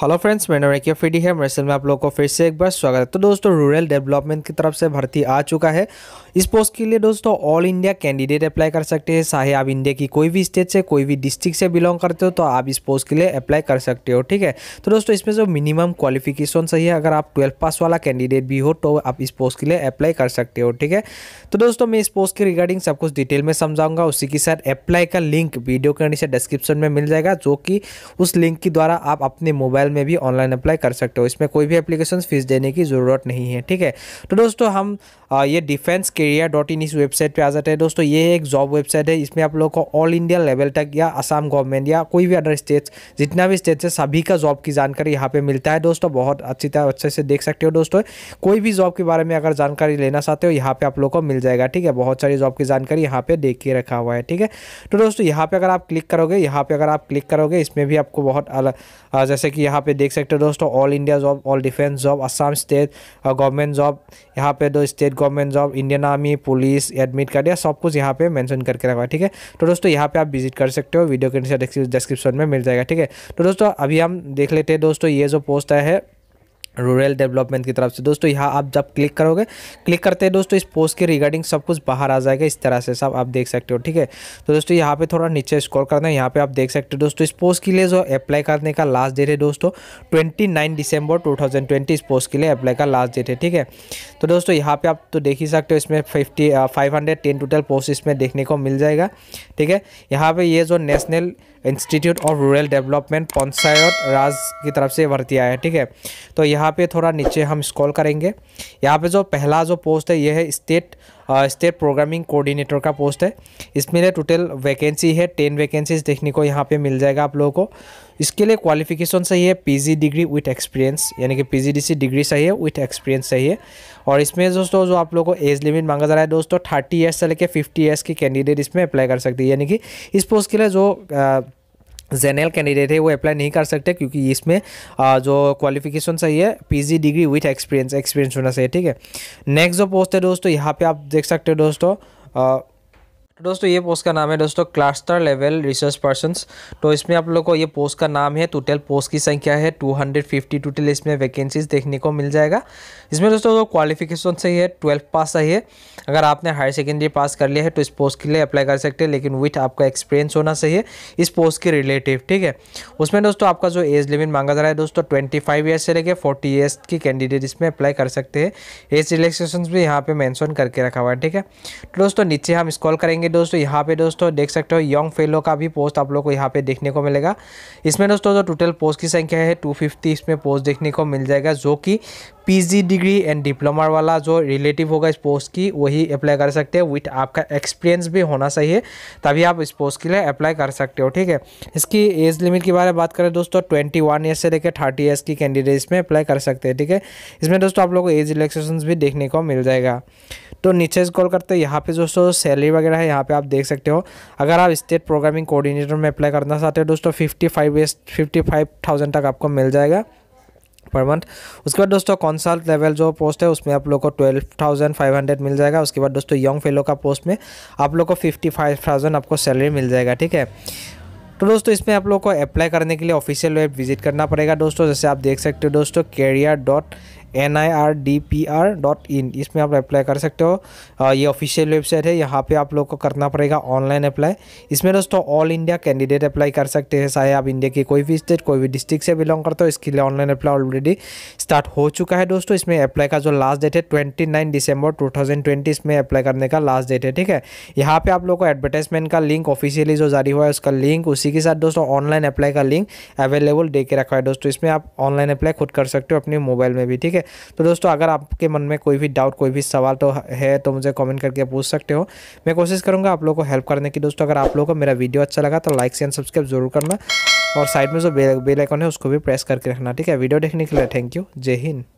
Hello friends मैं रेकिया फ्रीडी है मेरे में आप लोगों को फिर से एक बार स्वागत है तो दोस्तों रूरल डेवलपमेंट की तरफ से भर्ती आ चुका है इस पोस्ट के लिए दोस्तों ऑल इंडिया कैंडिडेट अप्लाई कर सकते हैं चाहे आप इंडिया की कोई भी स्टेट से कोई भी डिस्ट्रिक्ट से बिलोंग करते हो तो आप इस पोस्ट के लिए अप्लाई कर सकते हो ठीक है तो दोस्तों इसमें जो मिनिमम क्वालिफिकेशन सही है अगर आप ट्वेल्थ पास वाला कैंडिडेट भी हो तो आप इस पोस्ट के लिए अप्लाई कर सकते हो ठीक है तो दोस्तों मैं इस पोस्ट के रिगार्डिंग सब कुछ डिटेल में समझाऊंगा उसी के साथ अप्लाई का लिंक वीडियो के नीचे डिस्क्रिप्शन में मिल जाएगा जो कि उस लिंक के द्वारा आप अपने मोबाइल मोबाइल में भी ऑनलाइन अप्लाई कर सकते हो इसमें कोई भी एप्लीकेशन फीस देने की ज़रूरत नहीं है ठीक है तो दोस्तों हम ये डिफेंस करियर डॉट इन इस वेबसाइट पर आ जाते हैं दोस्तों ये एक जॉब वेबसाइट है इसमें आप लोग को ऑल इंडिया लेवल तक या असम गवर्नमेंट या कोई भी अदर स्टेट्स जितना भी स्टेट्स है सभी का जॉब की जानकारी यहाँ पर मिलता है दोस्तों बहुत अच्छी तरह अच्छे से देख सकते हो दोस्तों कोई भी जॉब के बारे में अगर जानकारी लेना चाहते हो यहाँ पे आप लोग को मिल जाएगा ठीक है बहुत सारी जॉब की जानकारी यहाँ पे देख के रखा हुआ है ठीक है तो दोस्तों यहाँ पे अगर आप क्लिक करोगे यहाँ पे अगर आप क्लिक करोगे इसमें भी आपको बहुत जैसे कि यहाँ यहाँ पे देख सकते हो दोस्तों all India job all defence job Assam state government job यहाँ पे दो state government job Indian army police admit card या सब कुछ यहाँ पे मेंशन करके रखा है ठीक है तो दोस्तों यहाँ पे आप विजिट कर सकते हो वीडियो के डिस्क्रिप्शन में मिल जाएगा ठीक है तो दोस्तों अभी हम देख लेते हैं दोस्तों ये जो पोस्ट है रूरल डेवलपमेंट की तरफ से दोस्तों यहाँ आप जब क्लिक करोगे क्लिक करते हैं दोस्तों इस पोस्ट के रिगार्डिंग सब कुछ बाहर आ जाएगा इस तरह से सब आप देख सकते हो ठीक है तो दोस्तों यहाँ पे थोड़ा नीचे स्क्रॉल करना है यहाँ पे आप देख सकते हो दोस्तों इस पोस्ट के लिए जो अप्लाई करने का लास्ट डेट है दोस्तों ट्वेंटी नाइन दिसंबर टू थाउजेंड ट्वेंटी इस पोस्ट के लिए अप्लाई का लास्ट डेट है ठीक है तो दोस्तों यहाँ पर आप तो देख ही सकते हो इसमें fifty five hundred ten total post इसमें देखने को मिल जाएगा ठीक है यहाँ पर ये जो national institute of rural development Panchayat Raj की तरफ से भर्ती आया है ठीक है तो यहाँ पे थोड़ा नीचे हम स्क्रॉल करेंगे यहाँ पे जो पहला जो पोस्ट है ये है स्टेट स्टेट प्रोग्रामिंग कोऑर्डिनेटर का पोस्ट है इसमें लिए टोटल वैकेंसी है टेन वैकेंसीज देखने को यहाँ पे मिल जाएगा आप लोगों को इसके लिए क्वालिफिकेशन चाहिए पीजी डिग्री विथ एक्सपीरियंस यानी कि पीजीडीसी डिग्री चाहिए विथ एक्सपीरियंस चाहिए और इसमें दोस्तों जो आप लोगों को एज लिमिट मांगा जा रहा है दोस्तों थर्टी ईयर्स से लेकर फिफ्टी ईयर्स की कैंडिडेट इसमें अप्लाई कर सकती है यानी कि इस पोस्ट के लिए जो जेनरल कैंडिडेट है वो अप्लाई नहीं कर सकते क्योंकि इसमें जो क्वालिफिकेशन सही है PG degree with experience experience होना चाहिए ठीक है नेक्स्ट जो पोस्ट है दोस्तों यहाँ पे आप देख सकते हो दोस्तों तो दोस्तों ये पोस्ट का नाम है दोस्तों क्लस्टर लेवल रिसर्च पर्सन तो इसमें आप लोगों को ये पोस्ट का नाम है टोटल पोस्ट की संख्या है 250 टोटल इसमें वैकेंसीज देखने को मिल जाएगा इसमें दोस्तों जो क्वालिफिकेशन सही है ट्वेल्थ पास सही है अगर आपने हायर सेकेंडरी पास कर लिया है तो इस पोस्ट के लिए अप्लाई कर सकते हैं लेकिन विथ आपका एक्सपीरियंस होना चाहिए इस पोस्ट के रिलेटिव ठीक है उसमें दोस्तों आपका जो एज लिमिट मांगा जा रहा है दोस्तों ट्वेंटी फाइव से लेकर फोर्टी ईयर्स की कैंडिडेट इसमें अप्लाई कर सकते हैं एज रिलेक्सेशन भी यहाँ पर मैंशन करके रखा हुआ है ठीक है तो दोस्तों नीचे हम स्कॉल करेंगे जाएंगे दोस्तों यहाँ पे दोस्तों देख सकते हो यंग फेलो का भी पोस्ट आप लोग को यहाँ पे देखने को मिलेगा इसमें दोस्तों जो टोटल पोस्ट की संख्या है 250 इसमें पोस्ट देखने को मिल जाएगा जो कि पीजी डिग्री एंड डिप्लोमा वाला जो रिलेटिव होगा इस पोस्ट की वही अप्लाई कर सकते हैं विथ आपका एक्सपीरियंस भी होना चाहिए तभी आप इस पोस्ट के लिए अप्लाई कर सकते हो ठीक है इसकी एज लिमिट के बारे में बात करें दोस्तों ट्वेंटी वन ईयर्स से लेकर थर्टी ईयर्स की कैंडिडेट इसमें अप्लाई कर सकते हैं ठीक है थीके? इसमें दोस्तों आप लोग को एज रिलेक्सेशन भी देखने को मिल जाएगा तो नीचे स्कॉल करते हैं यहाँ पर दोस्तों सैलरी वगैरह है यहाँ पे आप देख सकते हो अगर आप स्टेट प्रोग्रामिंग कोऑर्डिनेटर में अप्लाई करना चाहते हो दोस्तों fifty five fifty five thousand तक आपको मिल जाएगा पर मंथ उसके बाद दोस्तों कॉन्सल्ट लेवल जो पोस्ट है उसमें आप लोग को ट्वेल्व थाउजेंड फाइव हंड्रेड मिल जाएगा उसके बाद दोस्तों यंग फेलो का पोस्ट में आप लोग को फिफ्टी फाइव थाउजेंड आपको सैलरी मिल जाएगा ठीक है तो दोस्तों इसमें आप लोग को अप्लाई करने के लिए ऑफिशियल वेब विजिट करना पड़ेगा दोस्तों जैसे आप देख सकते हो दोस्तों career dot N I R D P R dot in इसमें आप अप्लाई कर सकते हो ये ऑफिशियल वेबसाइट है यहाँ पे आप लोग को करना पड़ेगा ऑनलाइन अप्लाई इसमें दोस्तों ऑल इंडिया कैंडिडेट अप्लाई कर सकते हैं चाहे आप इंडिया के कोई भी स्टेट कोई भी डिस्ट्रिक्ट से बिलोंग करते हो इसके लिए ऑनलाइन अप्लाई ऑलरेडी स्टार्ट हो चुका है दोस्तों इसमें अप्लाई का जो लास्ट डेट है ट्वेंटी नाइन दिसंबर टू थाउजेंड ट्वेंटी इसमें अप्लाई करने का लास्ट डेट है ठीक है यहाँ पे आप लोग को एडवर्टाइजमेंट का लिंक ऑफिशियली जो जारी हुआ है उसका लिंक उसी के साथ दोस्तों ऑनलाइन अप्लाई का लिंक अवेलेबल दे के रखा है दोस्तों इसमें आप ऑनलाइन अप्लाई खुद कर सकते हो अपने मोबाइल में भी ठीक है तो दोस्तों अगर आपके मन में कोई भी डाउट कोई भी सवाल तो है तो मुझे कॉमेंट करके पूछ सकते हो मैं कोशिश करूँगा आप लोगों को हेल्प करने की दोस्तों अगर आप लोगों को मेरा वीडियो अच्छा लगा तो लाइक एंड सब्सक्राइब जरूर करना और साइड में जो बेलाइकॉन है उसको भी प्रेस करके रखना ठीक है वीडियो देखने के लिए थैंक यू जय हिंद